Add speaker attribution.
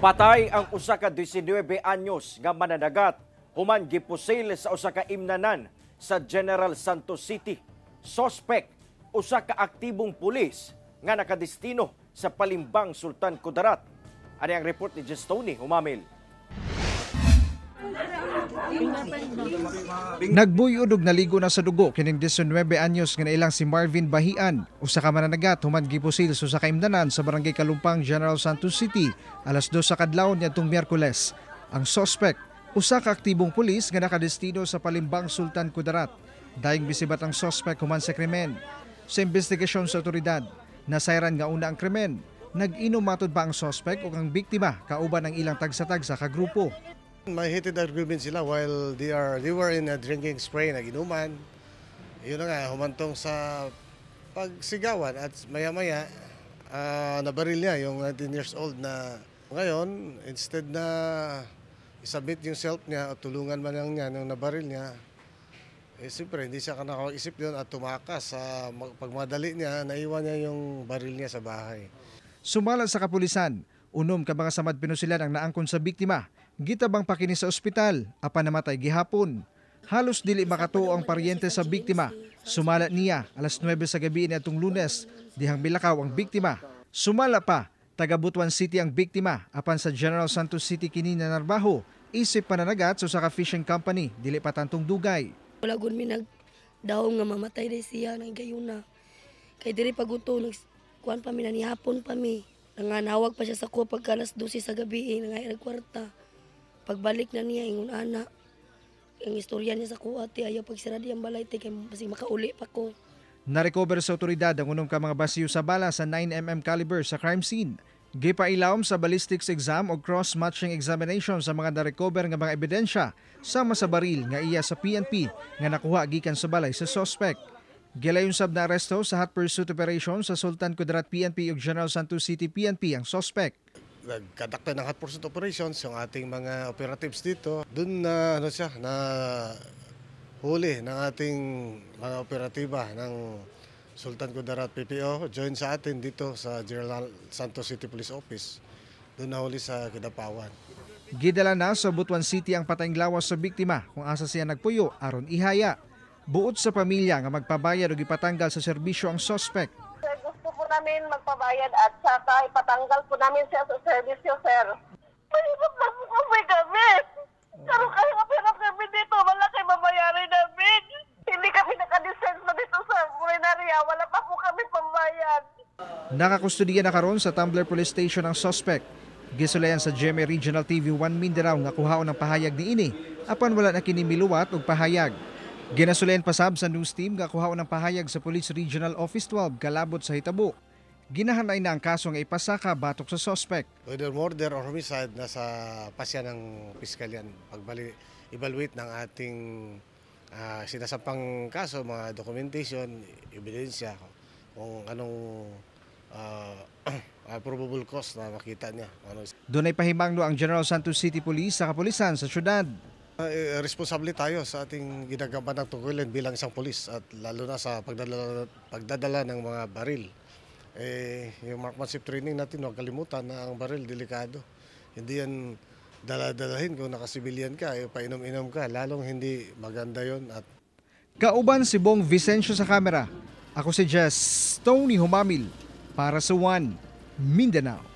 Speaker 1: Patay ang usa ka 19 anyos nga mananagat human gipusil sa usa ka imnanan sa General Santos City. Suspect usa ka aktibong pulis nga nakadestino sa Palimbang Sultan Kudarat. Ani ang report ni Justoni Humamil. Nagbuyod og naligo na sa dugo kining 19 anyos nga ilang si Marvin Bahian usa ka mananagat human gipusil sa kaimdanan sa barangay Kalumpang General Santos City alas 2 sa kadlawon niadtong Miyerkules. Ang suspect usa ka aktibong pulis nga nakadestino sa Palimbang Sultan Kudarat. Daing bisibat ang suspect human sa krimen. Sa investigasyon sa otoridad, nasayran nga una ang krimen nag-inumatod ba ang suspect o ang biktima kauban ng ilang tagsatag sa kagrupo.
Speaker 2: Mahited argument sila while they are they were in a drinking spray na ginuman. Yun na nga, humantong sa pagsigawan at maya-maya uh, nabaril niya yung 19 years old na ngayon, instead na isabit yung self niya at tulungan man lang niya nung nabaril niya, eh siyempre hindi siya nakakaisip yun at tumakas sa pagmadali niya, naiwan niya yung baril niya sa bahay.
Speaker 1: Sumala sa kapulisan, unom ka mga samad pinusilan ang naangkon sa biktima gitabang pa kini sa ospital apan namatay gihapon. Halos dili makatuo ang paryente sa biktima. Sumala niya alas 9 sa gabi ni atong Lunes dihang bilakaw ang biktima. Sumala pa taga Butuan City ang biktima apan sa General Santos City kini na narbaho isip pananagat sa Saka Fishing Company dili pa tantong dugay.
Speaker 2: Wala gud mi nag daong nga mamatay day siya nang gayuna. Kay diri paguto nag kuan pa mi na ni hapon pa mi. Nanganawag pa siya sa ko pagka alas 12 sa gabi, eh, nangayag kwarta. Pagbalik na niya, ingon ana, ang istorya niya sa kuati ti ayaw pagsira di ang balay, ti kay makauli pa ko.
Speaker 1: Narecover sa otoridad ang unom ka mga basiyo sa bala sa 9mm caliber sa crime scene. Gipailawom sa ballistics exam o cross-matching examination sa mga narecover nga mga ebidensya sama sa baril nga iya sa PNP nga nakuha gikan sa balay sa suspect. Gilayon sab na aresto sa hot pursuit operation sa Sultan Kudarat PNP ug General Santos City PNP ang suspect
Speaker 2: nagkadakta ng hot pursuit operations yung ating mga operatives dito. Doon na ano siya na huli ng ating mga operatiba ng Sultan Kudarat PPO join sa atin dito sa General Santos City Police Office. Doon na huli sa Kidapawan.
Speaker 1: Gidala na sa Butuan City ang patayng lawas sa biktima kung asa siya nagpuyo aron ihaya. Buot sa pamilya nga magpabayad og ipatanggal sa serbisyo ang suspect namin magpabayad at saka ipatanggal po namin siya sa service niyo, sir. Mahirap na po kasi kami. kayo kaya kapirap kami dito, wala kayo mamayari namin. Hindi kami nakadesens na dito sa Burenaria, wala pa po kami pambayad. Nakakustudiya na karon sa Tumblr Police Station ang suspect. Gisulayan sa GMA Regional TV 1 Mindanao nga kuhaon ng pahayag ni ini apan wala na kini miluwat og pahayag pa sab sa news team gakuha ng pahayag sa Police Regional Office 12 kalabot sa Hitabo. Ginahanay na ang kaso nga ipasaka batok sa suspect.
Speaker 2: Whether murder or homicide nasa pasya ng piskalyan pagbali evaluate ng ating uh, sinasampang kaso, mga documentation, ebidensya kung anong uh, uh, probable cause na makita niya. Ano.
Speaker 1: Doon ay pahimangno ang General Santos City Police sa kapulisan sa syudad.
Speaker 2: Uh, responsable tayo sa ating ginagawa ng tungkulin bilang isang polis at lalo na sa pagdadala, pagdadala ng mga baril. Eh, yung marksmanship training natin, huwag kalimutan na ang baril, delikado. Hindi yan daladalahin kung nakasibilyan ka, eh, painom-inom ka, lalong hindi maganda yon at
Speaker 1: Kauban si Bong Vicencio sa kamera. Ako si Jess Tony Humamil para sa One Mindanao.